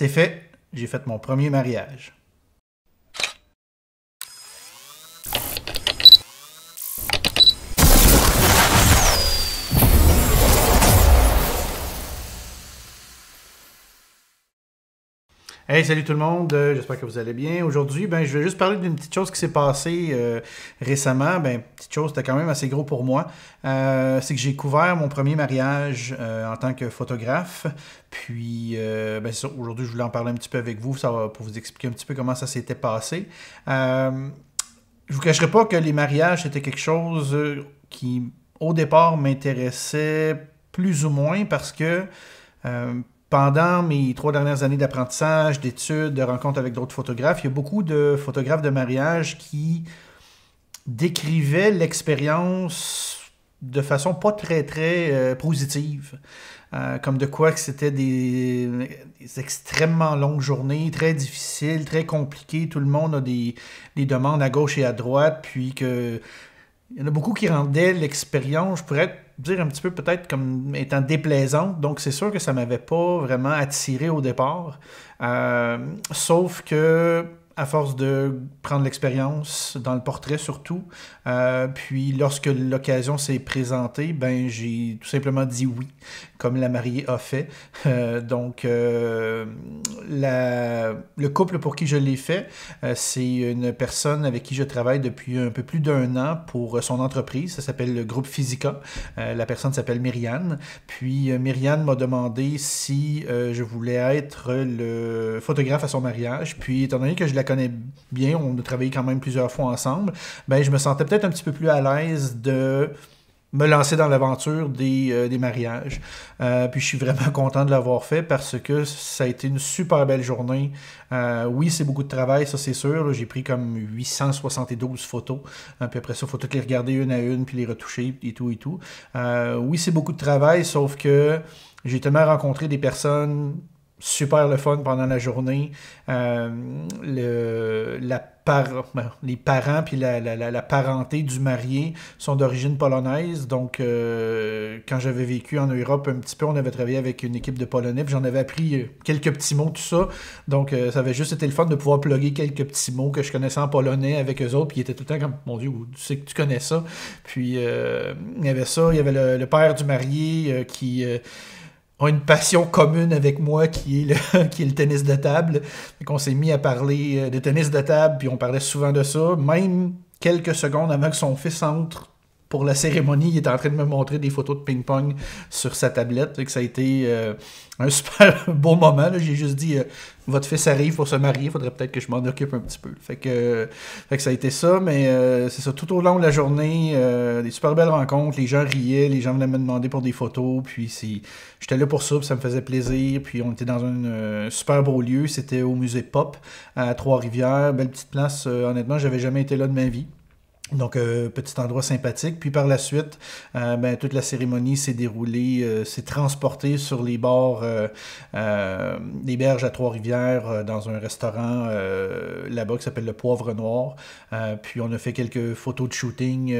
C'est fait, j'ai fait mon premier mariage. Hey, salut tout le monde, euh, j'espère que vous allez bien. Aujourd'hui, ben, je vais juste parler d'une petite chose qui s'est passée euh, récemment. Ben, petite chose, c'était quand même assez gros pour moi. Euh, c'est que j'ai couvert mon premier mariage en tant que photographe. Puis, ben, aujourd'hui, je voulais en parler un petit peu avec vous ça pour vous expliquer un petit peu comment ça s'était passé. je ne vous cacherai pas que les mariages, c'était quelque chose qui, au départ, m'intéressait plus ou moins parce que pendant mes trois dernières années d'apprentissage, d'études, de rencontres avec d'autres photographes, il y a beaucoup de photographes de mariage qui décrivaient l'expérience de façon pas très très euh, positive. Euh, comme de quoi que c'était des, extrêmement longues journées, très difficiles, très compliquées. Tout le monde a des, demandes à gauche et à droite. Puis que il y en a beaucoup qui rendaient l'expérience, je pourrais être dire un petit peu peut-être comme étant déplaisante. Donc, c'est sûr que ça m'avait pas vraiment attiré au départ. Euh, sauf que à force de prendre l'expérience dans le portrait surtout. Euh, puis lorsque l'occasion s'est présentée, ben j'ai tout simplement dit oui, comme la mariée a fait. Euh, donc euh, le couple pour qui je l'ai fait, c'est une personne avec qui je travaille depuis un peu plus d'un an pour son entreprise. Ça s'appelle le groupe Physica. la personne s'appelle Myriane. Puis Myriane m'a demandé si je voulais être le photographe à son mariage. Puis étant donné que je la connais bien, on a travaillé quand même plusieurs fois ensemble, ben, je me sentais peut-être un petit peu plus à l'aise de me lancer dans l'aventure des, euh, mariages. Euh, puis je suis vraiment content de l'avoir fait parce que ça a été une super belle journée. Euh, oui, c'est beaucoup de travail, ça c'est sûr. J'ai pris comme 872 photos. puis après ça, il faut toutes les regarder une à une, puis les retoucher et tout et tout. oui, c'est beaucoup de travail, sauf que j'ai tellement rencontré des personnes super le fun pendant la journée. Euh, le, la ben, les parents puis la, parenté du marié sont d'origine polonaise. Donc, euh, quand j'avais vécu en Europe un petit peu, on avait travaillé avec une équipe de Polonais, j'en avais appris euh, quelques petits mots, tout ça. Donc, ça avait juste été le fun de pouvoir plugger quelques petits mots que je connaissais en polonais avec eux autres, puis ils étaient tout le temps comme, mon Dieu, tu sais que tu connais ça. Puis, il y avait ça, il y avait le père du marié qui ont une passion commune avec moi qui est le, qui est le tennis de table. Donc on s'est mis à parler euh, de tennis de table, puis on parlait souvent de ça, même quelques secondes avant que son fils entre pour la cérémonie, il était en train de me montrer des photos de ping-pong sur sa tablette. Fait ça a été euh, un super beau moment. J'ai juste dit euh, Votre fils arrive pour se marier, il faudrait peut-être que je m'en occupe un petit peu. Fait que, que ça a été ça, mais euh, c'est ça. Tout au long de la journée, des super belles rencontres. Les gens riaient, les gens venaient me demander pour des photos. Puis j'étais là pour ça, puis ça me faisait plaisir. Puis on était dans un super beau lieu. C'était au musée Pop à Trois-Rivières. Belle petite place. honnêtement, j'avais jamais été là de ma vie. Donc, euh, petit endroit sympathique. Puis par la suite, euh, ben, toute la cérémonie s'est déroulée, euh, s'est transportée sur les bords des berges à Trois-Rivières dans un restaurant là-bas qui s'appelle le Poivre Noir. puis on a fait quelques photos de shooting,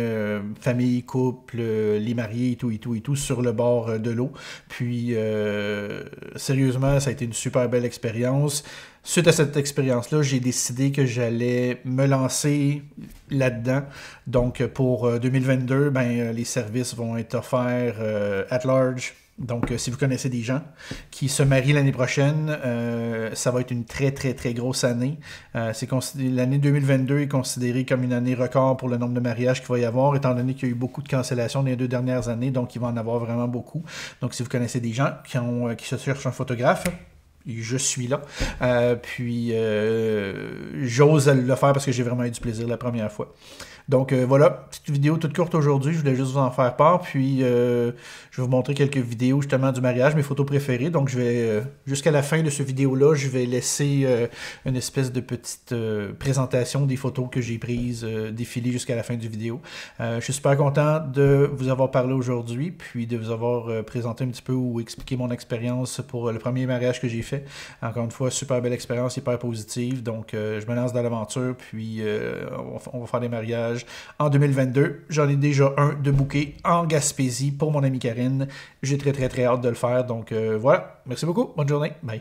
famille, couple, les mariés et tout, et tout, et tout, sur le bord de l'eau. Puis sérieusement, ça a été une super belle expérience suite à cette expérience-là, j'ai décidé que j'allais me lancer là-dedans. Donc, pour 2022, euh, ben, euh, les services vont être offerts euh, at large. Donc, si vous connaissez des gens qui se marient l'année prochaine, ça va être une très, très, très grosse année. l'année 2022 est considérée comme une année record pour le nombre de mariages qu'il va y avoir, étant donné qu'il y a eu beaucoup de cancellations dans les deux dernières années, donc il va en avoir vraiment beaucoup. Donc, si vous connaissez des gens qui, ont, qui se cherchent un photographe, je suis là. Euh, puis euh, j'ose le faire parce que j'ai vraiment eu du plaisir la première fois. Donc euh, voilà, petite vidéo toute courte aujourd'hui, je voulais juste vous en faire part. Puis je vais vous montrer quelques vidéos justement du mariage, mes photos préférées. Donc je vais, jusqu'à la fin de cette vidéo-là, je vais laisser une espèce de petite présentation des photos que j'ai prises, défiler jusqu'à la fin du vidéo. je suis super content de vous avoir parlé aujourd'hui, puis de vous avoir présenté un petit peu ou expliqué mon expérience pour le premier mariage que j'ai fait encore une fois, super belle expérience, hyper positive. Donc, euh, je me lance dans l'aventure, puis euh, on, on, va faire des mariages en 2022. J'en ai déjà un de bouquet en Gaspésie pour mon amie Karine. J'ai très, très, très hâte de le faire. Donc, euh, voilà. Merci beaucoup. Bonne journée. Bye.